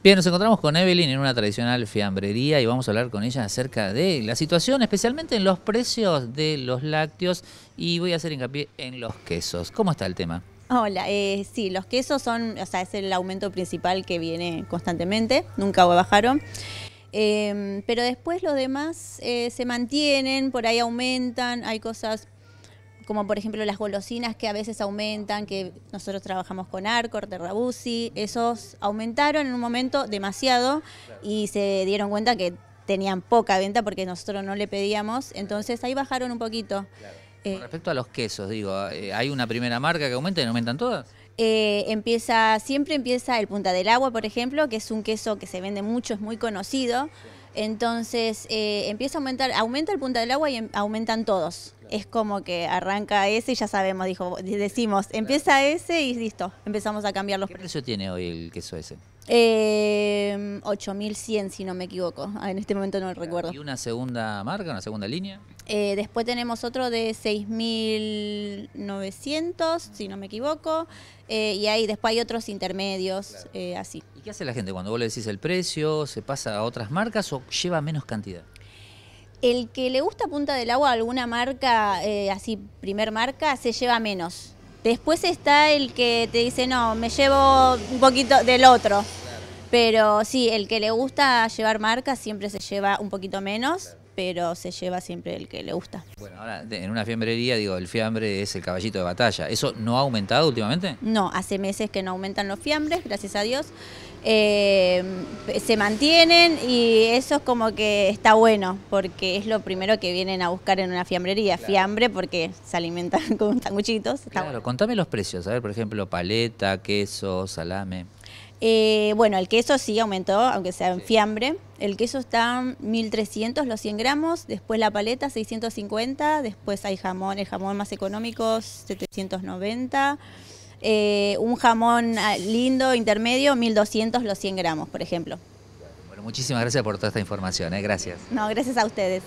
Bien, nos encontramos con Evelyn en una tradicional fiambrería y vamos a hablar con ella acerca de la situación, especialmente en los precios de los lácteos y voy a hacer hincapié en los quesos. ¿Cómo está el tema? Hola, eh, sí, los quesos son, o sea, es el aumento principal que viene constantemente, nunca bajaron. Em, pero después los demás eh, se mantienen, por ahí aumentan, hay cosas como por ejemplo las golosinas que a veces aumentan, que nosotros trabajamos con Arcor, Terrabusi, esos aumentaron en un momento demasiado y se dieron cuenta que tenían poca venta porque nosotros no le pedíamos, entonces ahí bajaron un poquito. Eh, con respecto a los quesos, digo, eh, ¿hay una primera marca que aumenta y no aumentan todas? Eh, empieza, siempre empieza el Punta del Agua, por ejemplo, que es un queso que se vende mucho, es muy conocido. Entonces empieza a aumentar, aumenta el Punta del Agua y em, aumentan todos es como que arranca ese y ya sabemos, dijo, decimos, empieza ese y listo, empezamos a cambiar los precios. ¿Qué precio tiene hoy el queso ese? Eh, 8100 si no me equivoco, ah, en este momento no recuerdo. ¿Y una segunda marca, una segunda línea? Eh, después tenemos otro de 6.900, si no me equivoco, eh, y ahí después hay otros intermedios, eh, así. ¿Y qué hace la gente cuando vos le decís el precio? ¿Se pasa a otras marcas o lleva menos cantidad? el que le gusta Punta del Agua, alguna marca, eh, así, primer marca, se lleva menos. Después está el que te dice, no, me llevo un poquito del otro. Pero sí, el que le gusta llevar marcas siempre se lleva un poquito menos pero se lleva siempre el que le gusta. Bueno, ahora en una fiambrería, digo, el fiambre es el caballito de batalla. ¿Eso no ha aumentado últimamente? No, hace meses que no aumentan los fiambres, gracias a Dios. Eh, se mantienen y eso es como que está bueno, porque es lo primero que vienen a buscar en una fiambrería, fiambre porque se alimentan con sanguchitos. claro, contame los precios, a ver, por ejemplo, paleta, queso, salame. Eh, bueno, el queso sí aumentó, aunque sea en fiambre. El queso está 1.300 los 100 gramos, después la paleta 650, después hay jamón, el jamón más económico 790. Eh, un jamón ah, lindo, intermedio, 1.200 los 100 gramos, por ejemplo. Bueno, muchísimas gracias por toda esta información. ¿eh? Gracias. No, gracias a ustedes.